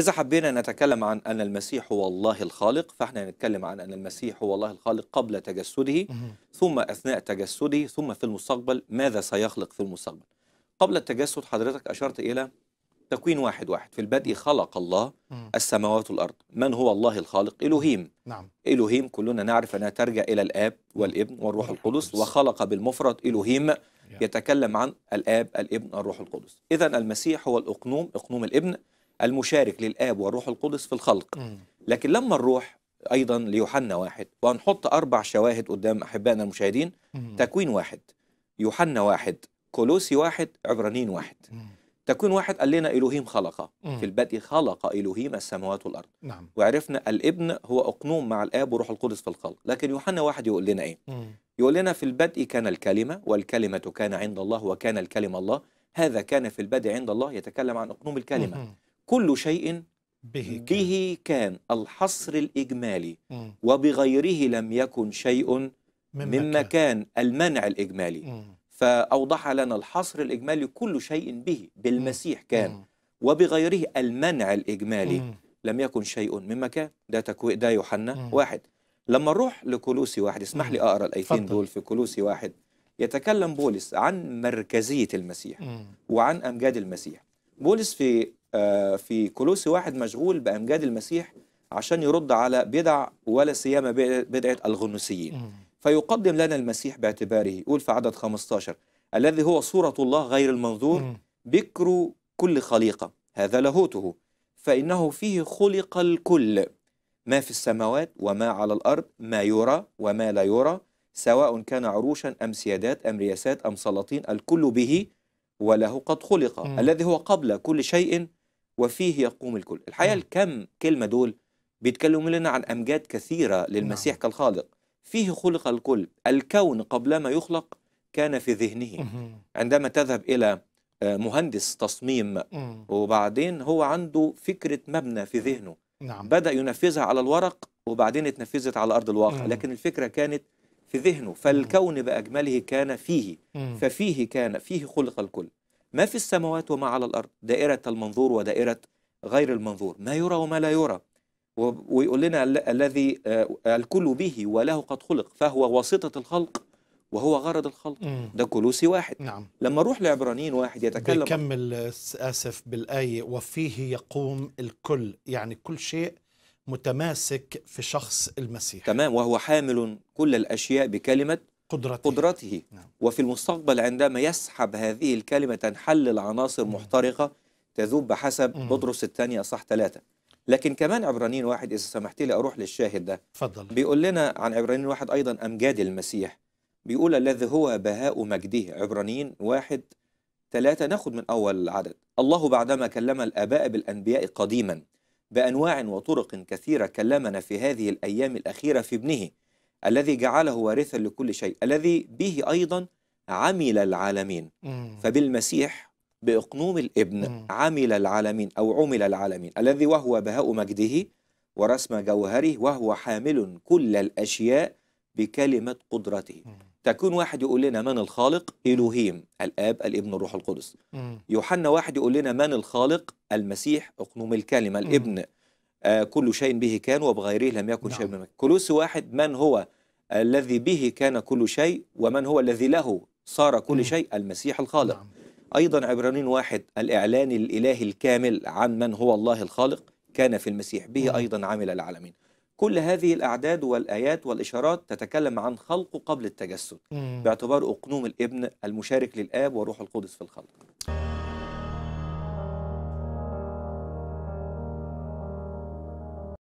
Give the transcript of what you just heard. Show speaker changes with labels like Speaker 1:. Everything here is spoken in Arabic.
Speaker 1: إذا حبينا نتكلم عن أن المسيح هو الله الخالق فإحنا هنتكلم عن أن المسيح هو الله الخالق قبل تجسده ثم أثناء تجسده ثم في المستقبل ماذا سيخلق في المستقبل قبل التجسد حضرتك أشرت إلى تكوين واحد واحد في البدء خلق الله السماوات والأرض من هو الله الخالق إلهيم نعم. إلهيم كلنا نعرف أنها ترجع إلى الآب والابن والروح القدس وخلق بالمفرد إلهيم يتكلم عن الآب الابن الروح القدس إذا المسيح هو الأقنوم أقنوم الابن المشارك للآب والروح القدس في الخلق لكن لما الروح أيضا ليوحنا واحد وهنحط أربع شواهد قدام أحبائنا المشاهدين تكوين واحد يوحنا واحد كولوسي واحد عبرانين واحد تكوين واحد قال لنا إلهيم خلق في البدء خلق إلهيم السماوات والأرض نعم. وعرفنا الابن هو أقنوم مع الآب وروح القدس في الخلق لكن يوحنا واحد يقول لنا إيه يقول لنا في البدء كان الكلمة والكلمة كان عند الله وكان الكلمة الله هذا كان في البدء عند الله يتكلم عن أقنوم الكلمة كل شيء به كان, به كان الحصر الإجمالي مم. وبغيره لم يكن شيء مما كان. كان المنع الإجمالي مم. فأوضح لنا الحصر الإجمالي كل شيء به بالمسيح كان مم. وبغيره المنع الإجمالي مم. لم يكن شيء مما كان ده تكوي ده يوحنا واحد لما نروح لكولوسي واحد اسمح لي أقرأ الآيتين دول في كولوسي واحد يتكلم بولس عن مركزية المسيح مم. وعن أمجاد المسيح بولس في آه، في كلوسي واحد مشغول بأمجاد المسيح عشان يرد على بدع ولا سيما بدعة الغنوسيين فيقدم لنا المسيح باعتباره يقول في عدد 15 الذي هو صورة الله غير المنظور بكر كل خليقة هذا لاهوته فإنه فيه خلق الكل ما في السماوات وما على الأرض ما يرى وما لا يرى سواء كان عروشا أم سيادات أم رياسات أم سلاطين الكل به وله قد خلق الذي هو قبل كل شيء وفيه يقوم الكل الحقيقة نعم. الكم كلمة دول بيتكلموا لنا عن أمجاد كثيرة للمسيح مم. نعم. كالخالق فيه خلق الكل الكون قبل ما يخلق كان في ذهنه عندما تذهب إلى آه، مهندس تصميم وبعدين هو عنده فكرة مبنى في ذهنه نعم. بدأ ينفذها على الورق وبعدين اتنفذت على أرض الواقع لكن الفكرة كانت في ذهنه فالكون بأجمله كان فيه ففيه كان فيه خلق الكل ما في السماوات وما على الأرض دائرة المنظور ودائرة غير المنظور ما يرى وما لا يرى ويقول لنا الذي آه، الكل به وله قد خلق فهو واسطة الخلق وهو غرض الخلق ده كلوسي واحد نعم. لما نروح لعبرانيين واحد يتكلم بيكمل آه، آسف بالآية وفيه يقوم الكل يعني كل شيء متماسك في شخص المسيح تمام وهو حامل كل الأشياء بكلمة قدرته, قدرته. نعم. وفي المستقبل عندما يسحب هذه الكلمة العناصر مم. محترقة تذوب بحسب بطرس الثانية أصح ثلاثة لكن كمان عبرانيين واحد إذا سمحت لي أروح للشاهد ده فضل. بيقول لنا عن عبرانيين واحد أيضا أمجاد المسيح بيقول الذي هو بهاء مجده عبرانيين واحد ثلاثة ناخد من أول العدد الله بعدما كلم الآباء بالأنبياء قديما بأنواع وطرق كثيرة كلمنا في هذه الأيام الأخيرة في ابنه الذي جعله وارثا لكل شيء الذي به أيضا عمل العالمين فبالمسيح بإقنوم الابن عمل العالمين أو عمل العالمين الذي وهو بهاء مجده ورسم جوهره وهو حامل كل الأشياء بكلمة قدرته تكون واحد يقول لنا من الخالق إلهيم الآب الابن الروح القدس يوحنا واحد يقول لنا من الخالق المسيح اقنوم الكلمة الابن آه، كل شيء به كان وبغيره لم يكن نعم. شيء من كلوس واحد من هو الذي به كان كل شيء ومن هو الذي له صار كل شيء المسيح الخالق نعم. أيضا عبرانين واحد الإعلان الإلهي الكامل عن من هو الله الخالق كان في المسيح به أيضا عمل العالمين كل هذه الأعداد والآيات والإشارات تتكلم عن خلقه قبل التجسد باعتبار أقنوم الابن المشارك للآب وروح القدس في الخلق